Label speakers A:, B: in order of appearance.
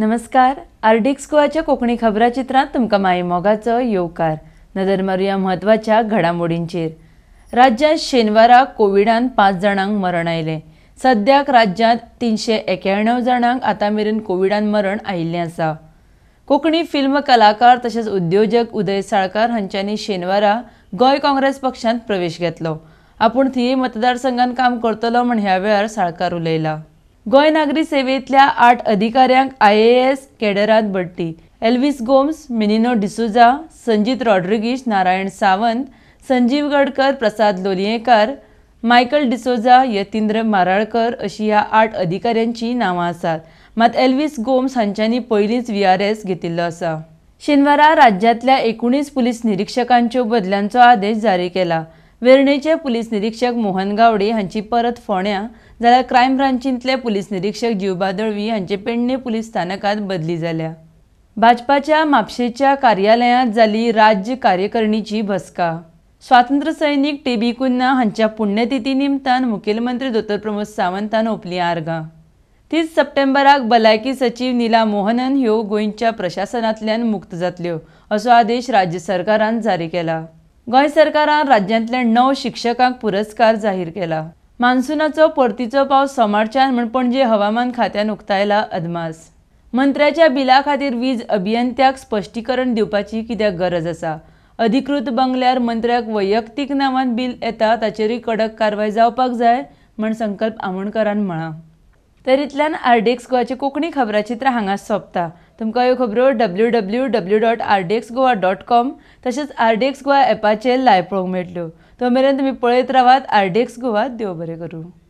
A: नमस्कार आर्डिक्स गोवाच्या खबराचित्रात तुमका तुमकां मायमोगाचो येवकार नदर मारुया म्हत्वाच्या घडामोडींचेर राज्यात शेनवारा कोविडान पाच जणांक मरण आयलें सद्याक राज्यात तीनशे एक्याण्णव जणांक आता मेरेन कोविडान मरण आयिल्लें आसा कोकणी फिल्म कलाकार तशेंच उद्योजक उदय साळकार हांच्यांनी शेनवारा गोंय काँग्रेस पक्षांत प्रवेश घेतलो आपूण थिये मतदारसंघात काम करतलो म्हण ह्या वेळार साळकार उलयला गोंय नागरी सेवेंतल्या आठ अधिकाऱ्यांक आय ए एस केडरांत बडटी एल्वीस गोम्स मिनिनो डिसुजा संजीत रॉड्रिगीश नारायण सावंत संजीव गडकर प्रसाद लोलयेकार मायकल डिसोजा यतींद्र माराळकर अशी ह्या आठ अधिकाऱ्यांची नांवां आसात मात एल्वीस गोम्स हांच्यांनी पयलींच व्ही आर एस घेतिल्लो आसा शेनवारा राज्यांतल्या एकुणीस पुलीस निरीक्षकांच्यो बदल्यांचो आदेश जारी केला वेर्णेचे पुलीस निरीक्षक मोहन गावडे हांची परत फोण्या जाल्यार क्रायम ब्रांचींतले पुलीस निरीक्षक जीवबादळवी दळवी हांचे पेडणे पुलीस स्थानकांत बदली जाल्या भाजपाच्या म्हापशेच्या कार्यालयांत जाली राज्य कार्यकारिणीची बसका स्वातंत्र्य सैनिक टी बी कुन्ना हांच्या पुण्यतिथी निमतान मुखेलमंत्री दोतर प्रमोद सावंतान ओपली आर्गां तीस सप्टेंबराक भलायकी सचिव निला मोहनन ह्यो गोंयच्या प्रशासनांतल्यान मुक्त जातल्यो असो आदेश राज्य सरकारान जारी केला गोय सरकारान राज्यातल्या णव शिक्षकांक पुरस्कार जाहीर केला मान्सुनाचो परतीचो पावस सोमारच्यान म्हण पणजे हवामान खात्यान उक्तायला अदमास मंत्र्याच्या बिला खातीर वीज अभियंत्याक स्पश्टीकरण दिवपाची कित्याक गरज आसा अधिकृत बंगल्यार मंत्र्याक वैयक्तीक नांवान बील येता ताचेरूय कडक कारवाय जावपाक जाय म्हण संकल्प आमोणकरान म्हळां तर आर डी एक्स गोवाची कोंकणी खबरां चित्रां सोंपता तुमकां ह्यो खबरो W W W dot R D X Goa dot com तशेंच आर डी एक्स गोवा एपाचेर लायव पळोवंक मेळटल्यो तो मेरेन तुमी पळयत रावात आर डी एक्स गोवा देव बरें करूं